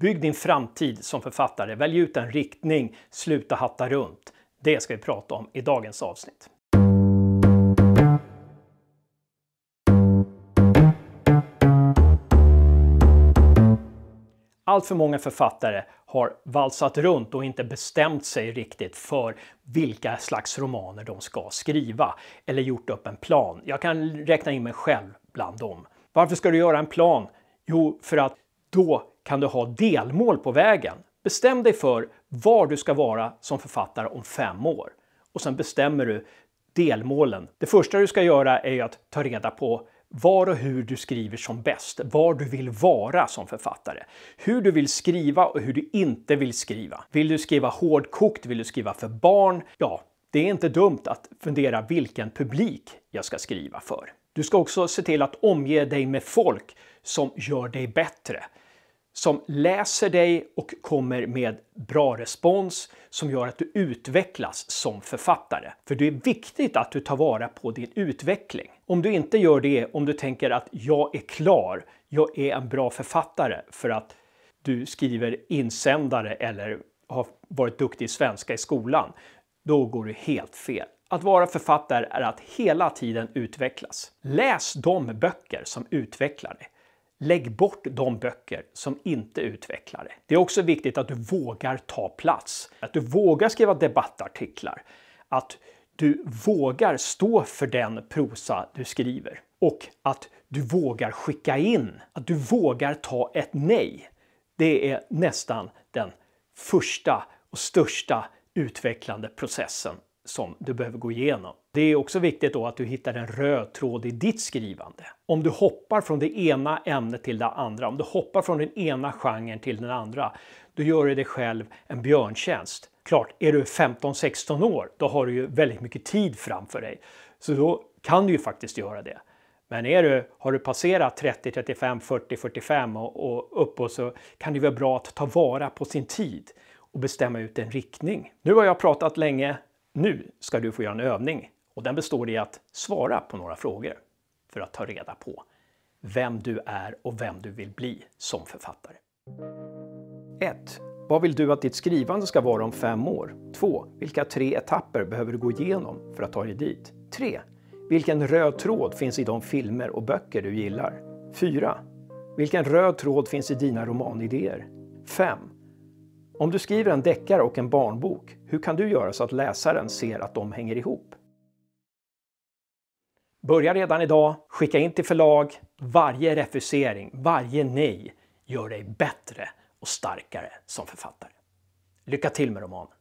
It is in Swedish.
Bygg din framtid som författare, välj ut en riktning, sluta hatta runt. Det ska vi prata om i dagens avsnitt. Allt för många författare har valsat runt och inte bestämt sig riktigt för vilka slags romaner de ska skriva eller gjort upp en plan. Jag kan räkna in mig själv bland dem. Varför ska du göra en plan? Jo, för att då kan du ha delmål på vägen. Bestäm dig för var du ska vara som författare om fem år. Och sen bestämmer du delmålen. Det första du ska göra är att ta reda på var och hur du skriver som bäst, var du vill vara som författare. Hur du vill skriva och hur du inte vill skriva. Vill du skriva hårdkokt? Vill du skriva för barn? Ja, det är inte dumt att fundera vilken publik jag ska skriva för. Du ska också se till att omge dig med folk som gör dig bättre som läser dig och kommer med bra respons som gör att du utvecklas som författare. För det är viktigt att du tar vara på din utveckling. Om du inte gör det, om du tänker att jag är klar, jag är en bra författare för att du skriver insändare eller har varit duktig i svenska i skolan, då går du helt fel. Att vara författare är att hela tiden utvecklas. Läs de böcker som utvecklar dig. Lägg bort de böcker som inte utvecklar det. Det är också viktigt att du vågar ta plats, att du vågar skriva debattartiklar, att du vågar stå för den prosa du skriver och att du vågar skicka in, att du vågar ta ett nej. Det är nästan den första och största utvecklande processen som du behöver gå igenom. Det är också viktigt då att du hittar en röd tråd i ditt skrivande. Om du hoppar från det ena ämnet till det andra, om du hoppar från den ena genren till den andra, då gör du dig själv en björntjänst. Klart, är du 15-16 år, då har du ju väldigt mycket tid framför dig. Så då kan du ju faktiskt göra det. Men är du, har du passerat 30, 35, 40, 45 och, och uppåt så kan det vara bra att ta vara på sin tid och bestämma ut en riktning. Nu har jag pratat länge. Nu ska du få göra en övning. Och den består i att svara på några frågor för att ta reda på vem du är och vem du vill bli som författare. 1. Vad vill du att ditt skrivande ska vara om fem år? 2. Vilka tre etapper behöver du gå igenom för att ta dig dit? 3. Vilken röd tråd finns i de filmer och böcker du gillar? 4. Vilken röd tråd finns i dina romanidéer? 5. Om du skriver en deckare och en barnbok, hur kan du göra så att läsaren ser att de hänger ihop? Börja redan idag, skicka in till förlag. Varje refusering, varje nej gör dig bättre och starkare som författare. Lycka till med romanen!